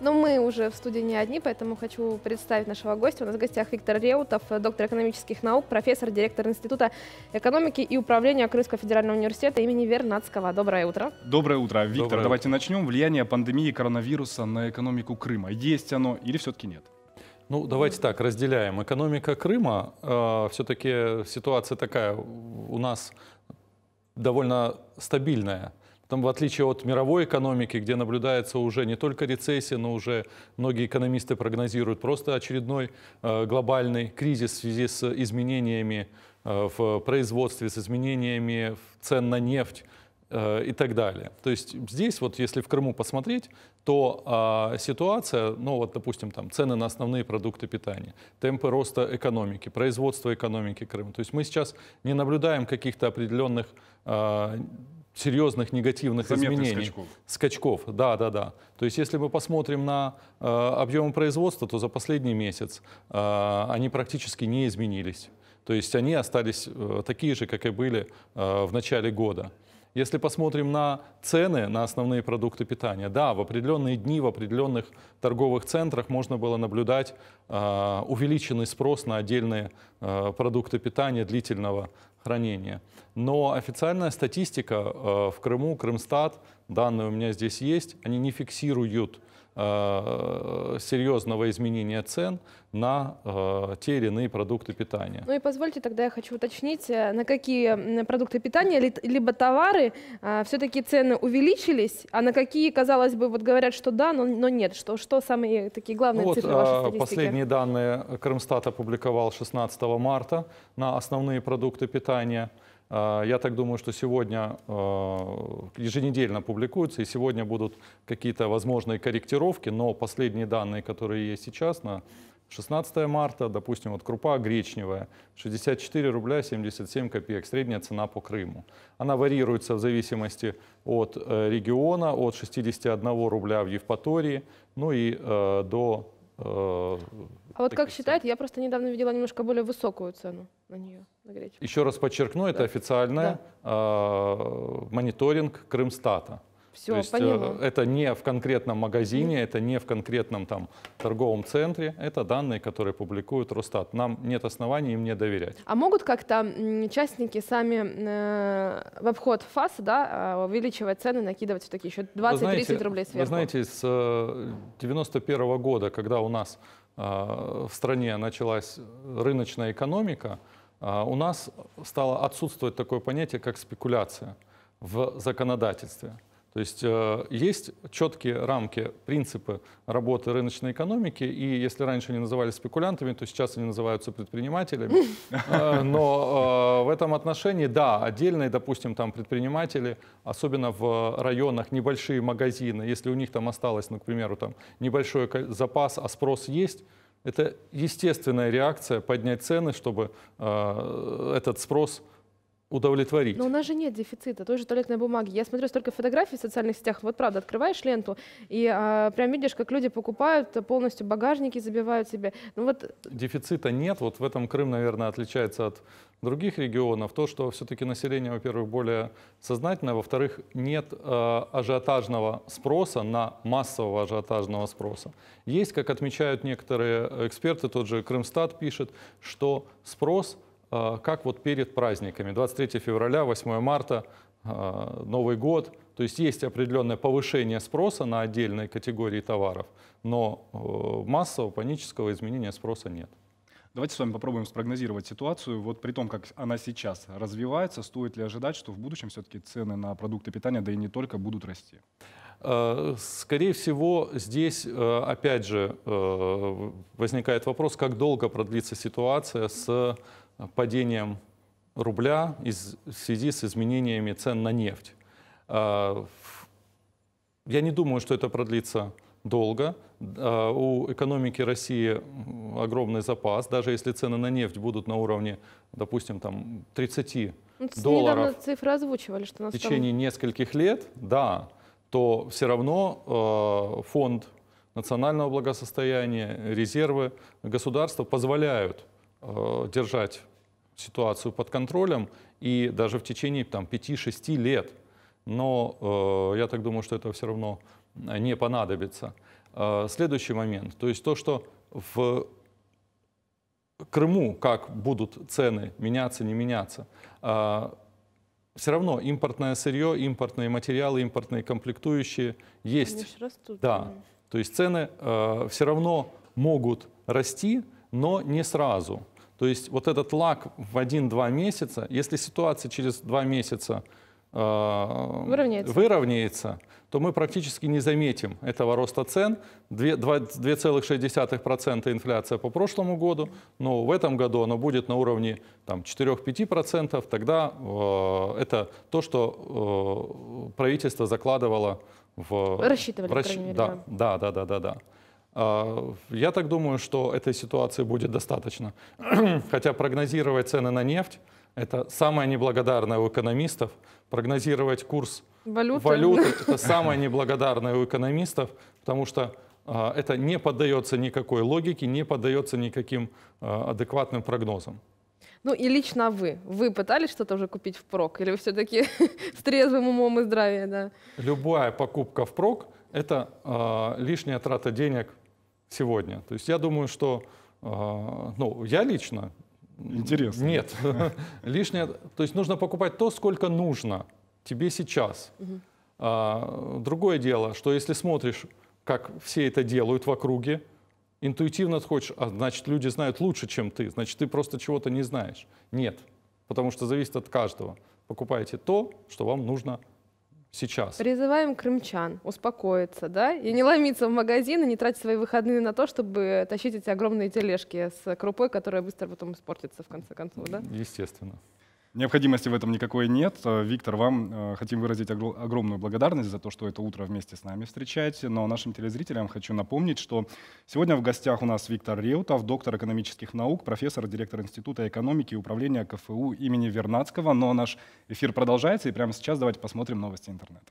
Но мы уже в студии не одни, поэтому хочу представить нашего гостя. У нас в гостях Виктор Реутов, доктор экономических наук, профессор, директор Института экономики и управления Крымского федерального университета имени Вернадского. Доброе утро. Доброе утро. Виктор, Доброе давайте утро. начнем. Влияние пандемии коронавируса на экономику Крыма. Есть оно или все-таки нет? Ну, давайте так, разделяем. Экономика Крыма, э, все-таки ситуация такая, у нас довольно стабильная. Там, в отличие от мировой экономики, где наблюдается уже не только рецессия, но уже многие экономисты прогнозируют просто очередной э, глобальный кризис в связи с изменениями э, в производстве, с изменениями в цен на нефть э, и так далее. То есть здесь вот, если в Крыму посмотреть, то э, ситуация, ну вот, допустим, там цены на основные продукты питания, темпы роста экономики, производства экономики Крыма. То есть мы сейчас не наблюдаем каких-то определенных э, серьезных негативных Заметных изменений. Скачков. скачков, да, да, да. То есть если мы посмотрим на э, объемы производства, то за последний месяц э, они практически не изменились. То есть они остались э, такие же, как и были э, в начале года. Если посмотрим на цены на основные продукты питания, да, в определенные дни в определенных торговых центрах можно было наблюдать э, увеличенный спрос на отдельные э, продукты питания длительного хранения. Но официальная статистика э, в Крыму, Крымстат, данные у меня здесь есть, они не фиксируют серьезного изменения цен, на э, те или иные продукты питания. Ну и позвольте тогда я хочу уточнить, э, на какие продукты питания, либо товары э, все-таки цены увеличились, а на какие, казалось бы, вот говорят, что да, но, но нет. Что, что самые такие главные ну, цифры вашей э, Последние данные Крымстат опубликовал 16 марта на основные продукты питания. Э, я так думаю, что сегодня еженедельно публикуются, и сегодня будут какие-то возможные корректировки, но последние данные, которые есть сейчас на 16 марта, допустим, вот крупа гречневая, 64 рубля 77 копеек, средняя цена по Крыму. Она варьируется в зависимости от э, региона, от 61 рубля в Евпатории, ну и э, до... Э, а вот как считать, я просто недавно видела немножко более высокую цену на нее, на гречку. Еще раз подчеркну, да. это официальная да. э, мониторинг Крымстата. Все, То есть э, поняла. это не в конкретном магазине, это не в конкретном там торговом центре, это данные, которые публикует Росстат. Нам нет оснований им не доверять. А могут как-то частники сами э, в обход ФАС да, а, увеличивать цены, накидывать в такие еще 20-30 рублей сверху? Вы знаете, с 91 э, -го года, когда у нас э, в стране началась рыночная экономика, э, у нас стало отсутствовать такое понятие, как спекуляция в законодательстве. То есть э, есть четкие рамки, принципы работы рыночной экономики, и если раньше они назывались спекулянтами, то сейчас они называются предпринимателями. Э, но э, в этом отношении, да, отдельные, допустим, там предприниматели, особенно в районах небольшие магазины, если у них там осталось, ну, к примеру, там небольшой запас, а спрос есть, это естественная реакция поднять цены, чтобы этот спрос удовлетворить. Но у нас же нет дефицита, той же туалетной бумаги. Я смотрю столько фотографий в социальных сетях, вот правда, открываешь ленту, и а, прям видишь, как люди покупают полностью багажники, забивают себе. Ну, вот... Дефицита нет, вот в этом Крым, наверное, отличается от других регионов, то, что все-таки население, во-первых, более сознательное, во-вторых, нет э, ажиотажного спроса на массового ажиотажного спроса. Есть, как отмечают некоторые эксперты, тот же Крымстат пишет, что спрос – а, как вот перед праздниками, 23 февраля, 8 марта, а, Новый год. То есть есть определенное повышение спроса на отдельные категории товаров, но э, массового панического изменения спроса нет. Давайте с вами попробуем спрогнозировать ситуацию. Вот при том, как она сейчас развивается, стоит ли ожидать, что в будущем все-таки цены на продукты питания, да и не только, будут расти? А, скорее всего, здесь э, опять же э, возникает вопрос, как долго продлится ситуация с падением рубля из, в связи с изменениями цен на нефть. А, я не думаю, что это продлится долго. А, у экономики России огромный запас. Даже если цены на нефть будут на уровне, допустим, там 30 ну, долларов недавно цифры озвучивали, что у нас в течение там... нескольких лет, да, то все равно а, фонд национального благосостояния, резервы государства позволяют Э, держать ситуацию под контролем и даже в течение там, 5-6 лет. Но э, я так думаю, что это все равно не понадобится. Э, следующий момент, то есть то, что в Крыму, как будут цены меняться, не меняться, все равно импортное сырье, импортные материалы, импортные комплектующие есть. растут. Да, то есть цены все равно могут расти, но не сразу. То есть вот этот лак в 1-2 месяца, если ситуация через 2 месяца э, выровняется. выровняется, то мы практически не заметим этого роста цен. 2,6% инфляция по прошлому году, но в этом году она будет на уровне 4-5%. Тогда э, это то, что э, правительство закладывало в... Рассчитывали, в расч... да, да, да, да, да, да. А, я так думаю, что этой ситуации будет достаточно. Хотя прогнозировать цены на нефть – это самое неблагодарное у экономистов. Прогнозировать курс валюты, валюты – это самое неблагодарное у экономистов, потому что а, это не поддается никакой логике, не поддается никаким а, адекватным прогнозам. Ну и лично вы, вы пытались что-то уже купить впрок, или вы все-таки с трезвым умом и здравием, да? Любая покупка впрок – это э, лишняя трата денег сегодня. То есть я думаю, что, а, ну, я лично... Интересно. Нет. Лишнее... То есть нужно покупать то, сколько нужно тебе сейчас. А, другое дело, что если смотришь, как все это делают в округе, интуитивно хочешь, а значит, люди знают лучше, чем ты, значит, ты просто чего-то не знаешь. Нет, потому что зависит от каждого. Покупайте то, что вам нужно сейчас? Призываем крымчан успокоиться, да, и не ломиться в магазин, и не тратить свои выходные на то, чтобы тащить эти огромные тележки с крупой, которая быстро потом испортится в конце концов, да? Естественно. Необходимости в этом никакой нет. Э, Виктор, вам э, хотим выразить огромную благодарность за то, что это утро вместе с нами встречаете. Но нашим телезрителям хочу напомнить, что сегодня в гостях у нас Виктор Реутов, доктор экономических наук, профессор, директор Института экономики и управления КФУ имени Вернадского. Но наш эфир продолжается, и прямо сейчас давайте посмотрим новости интернета.